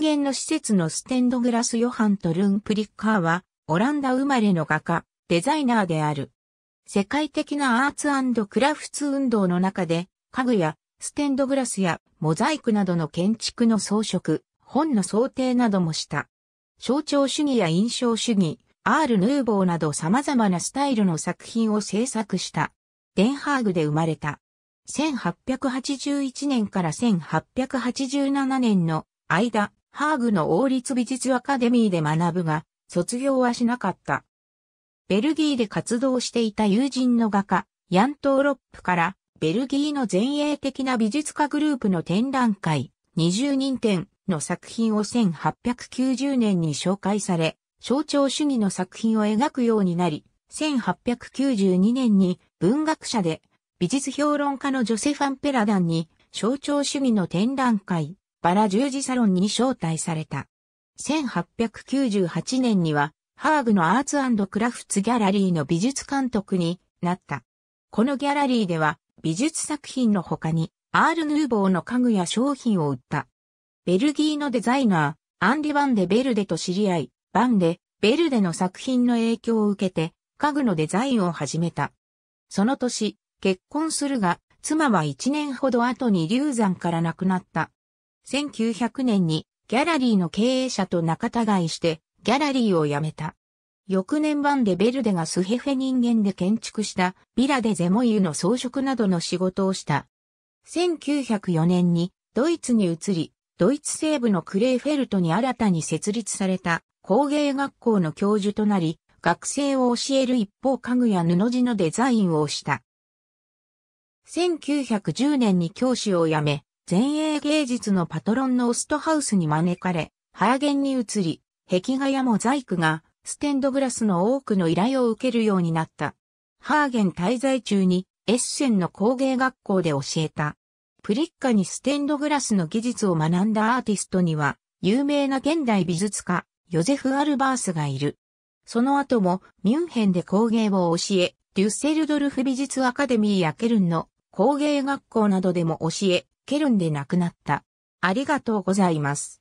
現の施設のステンドグラスヨハンとルン・プリッカーは、オランダ生まれの画家、デザイナーである。世界的なアーツクラフツ運動の中で、家具やステンドグラスやモザイクなどの建築の装飾、本の想定などもした。象徴主義や印象主義、アール・ヌーボーなど様々なスタイルの作品を制作した。デンハーグで生まれた。1881年から1887年の間、ハーグの王立美術アカデミーで学ぶが、卒業はしなかった。ベルギーで活動していた友人の画家、ヤントーロップから、ベルギーの前衛的な美術家グループの展覧会、20人展の作品を1890年に紹介され、象徴主義の作品を描くようになり、1892年に文学者で美術評論家のジョセファン・ペラダンに象徴主義の展覧会バラ十字サロンに招待された。1898年には、ハーグのアーツクラフツギャラリーの美術監督になった。このギャラリーでは美術作品の他にアール・ヌーボーの家具や商品を売った。ベルギーのデザイナー、アンリ・バンデ・ベルデと知り合い、バンデ・ベルデの作品の影響を受けて家具のデザインを始めた。その年、結婚するが、妻は一年ほど後に流産から亡くなった。1900年にギャラリーの経営者と仲違いしてギャラリーを辞めた。翌年版でベルデがスヘフェ人間で建築したビラでゼモイユの装飾などの仕事をした。1904年にドイツに移り、ドイツ西部のクレーフェルトに新たに設立された工芸学校の教授となり、学生を教える一方家具や布地のデザインをした。1910年に教師を辞め、前衛芸術のパトロンのオストハウスに招かれ、ハーゲンに移り、壁画やモザイクがステンドグラスの多くの依頼を受けるようになった。ハーゲン滞在中にエッセンの工芸学校で教えた。プリッカにステンドグラスの技術を学んだアーティストには、有名な現代美術家、ヨゼフ・アルバースがいる。その後もミュンヘンで工芸を教え、デュッセルドルフ美術アカデミーやケルンの工芸学校などでも教え、ケルンで亡くなった。ありがとうございます。